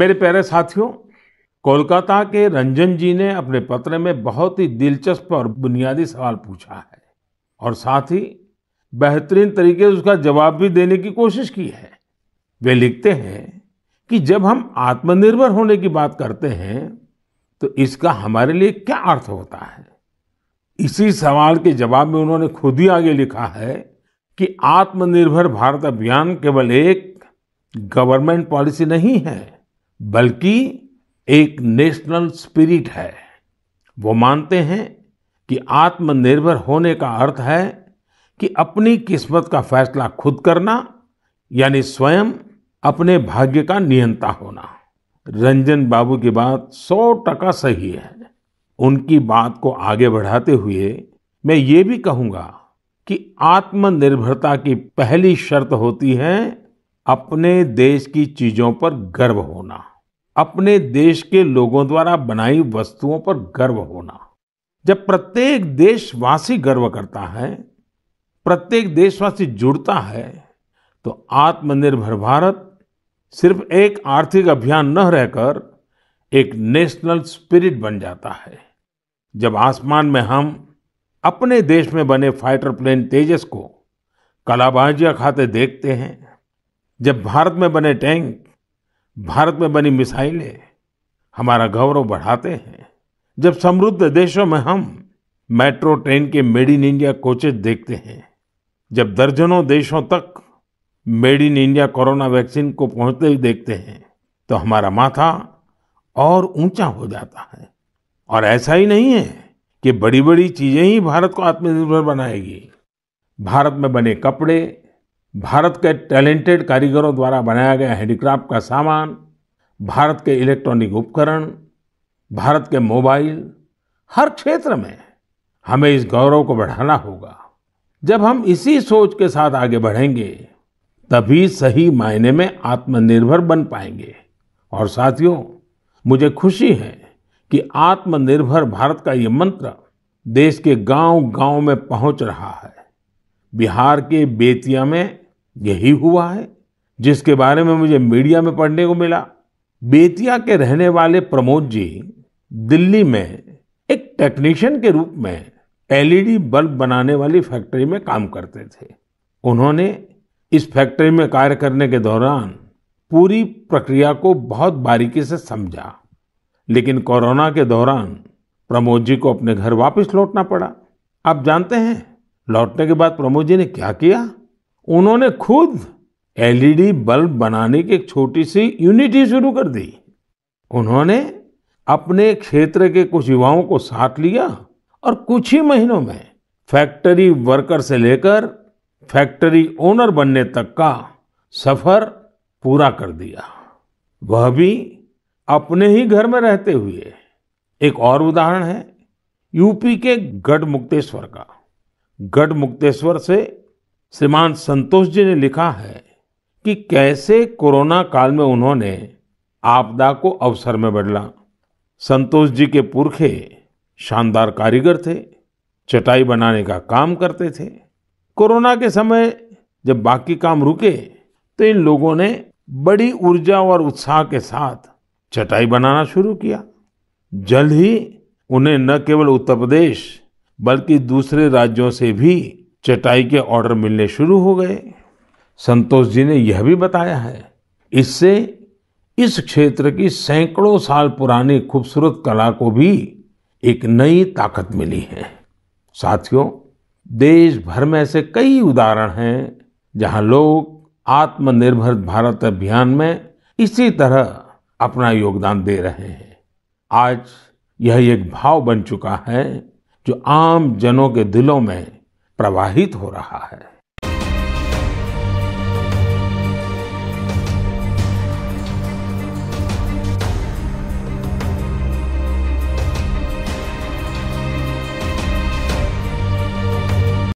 मेरे प्यारे साथियों कोलकाता के रंजन जी ने अपने पत्र में बहुत ही दिलचस्प और बुनियादी सवाल पूछा है और साथ ही बेहतरीन तरीके से उसका जवाब भी देने की कोशिश की है वे लिखते हैं कि जब हम आत्मनिर्भर होने की बात करते हैं तो इसका हमारे लिए क्या अर्थ होता है इसी सवाल के जवाब में उन्होंने खुद ही आगे लिखा है कि आत्मनिर्भर भारत अभियान केवल एक गवर्नमेंट पॉलिसी नहीं है बल्कि एक नेशनल स्पिरिट है वो मानते हैं कि आत्मनिर्भर होने का अर्थ है कि अपनी किस्मत का फैसला खुद करना यानी स्वयं अपने भाग्य का नियंता होना रंजन बाबू की बात सौ टका सही है उनकी बात को आगे बढ़ाते हुए मैं ये भी कहूँगा कि आत्मनिर्भरता की पहली शर्त होती है अपने देश की चीजों पर गर्व होना अपने देश के लोगों द्वारा बनाई वस्तुओं पर गर्व होना जब प्रत्येक देशवासी गर्व करता है प्रत्येक देशवासी जुड़ता है तो आत्मनिर्भर भारत सिर्फ एक आर्थिक अभियान न रहकर एक नेशनल स्पिरिट बन जाता है जब आसमान में हम अपने देश में बने फाइटर प्लेन तेजस को कलाबाजिया खाते देखते हैं जब भारत में बने टैंक भारत में बनी मिसाइलें हमारा गौरव बढ़ाते हैं जब समृद्ध देशों में हम मेट्रो ट्रेन के मेड इन इंडिया कोचेज देखते हैं जब दर्जनों देशों तक made in India corona vaccine को पहुंचते हुए देखते हैं तो हमारा माथा और ऊंचा हो जाता है और ऐसा ही नहीं है कि बड़ी बड़ी चीजें ही भारत को आत्मनिर्भर बनाएगी भारत में बने कपड़े भारत के टैलेंटेड कारीगरों द्वारा बनाया गया हैंडीक्राफ्ट का सामान भारत के इलेक्ट्रॉनिक उपकरण भारत के मोबाइल हर क्षेत्र में हमें इस गौरव को बढ़ाना होगा जब हम इसी सोच के साथ आगे बढ़ेंगे तभी सही मायने में आत्मनिर्भर बन पाएंगे और साथियों मुझे खुशी है कि आत्मनिर्भर भारत का ये मंत्र देश के गांव-गांव में पहुंच रहा है बिहार के बेतिया में यही हुआ है जिसके बारे में मुझे मीडिया में पढ़ने को मिला बेतिया के रहने वाले प्रमोद जी दिल्ली में एक टेक्नीशियन के रूप में एलईडी बल्ब बनाने वाली फैक्ट्री में काम करते थे उन्होंने इस फैक्ट्री में कार्य करने के दौरान पूरी प्रक्रिया को बहुत बारीकी से समझा लेकिन कोरोना के दौरान प्रमोद जी को अपने घर वापस लौटना पड़ा आप जानते हैं लौटने के बाद प्रमोद जी ने क्या किया उन्होंने खुद एलईडी बल्ब बनाने की एक छोटी सी यूनिट ही शुरू कर दी उन्होंने अपने क्षेत्र के कुछ युवाओं को साथ लिया और कुछ ही महीनों में फैक्ट्री वर्कर से लेकर फैक्ट्री ओनर बनने तक का सफर पूरा कर दिया वह भी अपने ही घर में रहते हुए एक और उदाहरण है यूपी के गढ़ मुक्तेश्वर का गढ़ मुक्तेश्वर से श्रीमान संतोष जी ने लिखा है कि कैसे कोरोना काल में उन्होंने आपदा को अवसर में बदला संतोष जी के पुरखे शानदार कारीगर थे चटाई बनाने का काम करते थे कोरोना के समय जब बाकी काम रुके तो इन लोगों ने बड़ी ऊर्जा और उत्साह के साथ चटाई बनाना शुरू किया जल्द ही उन्हें न केवल उत्तर प्रदेश बल्कि दूसरे राज्यों से भी चटाई के ऑर्डर मिलने शुरू हो गए संतोष जी ने यह भी बताया है इससे इस क्षेत्र की सैकड़ों साल पुरानी खूबसूरत कला को भी एक नई ताकत मिली है साथियों देश भर में ऐसे कई उदाहरण हैं जहां लोग आत्मनिर्भर भारत अभियान में इसी तरह अपना योगदान दे रहे हैं आज यह एक भाव बन चुका है जो आम जनों के दिलों में प्रवाहित हो रहा है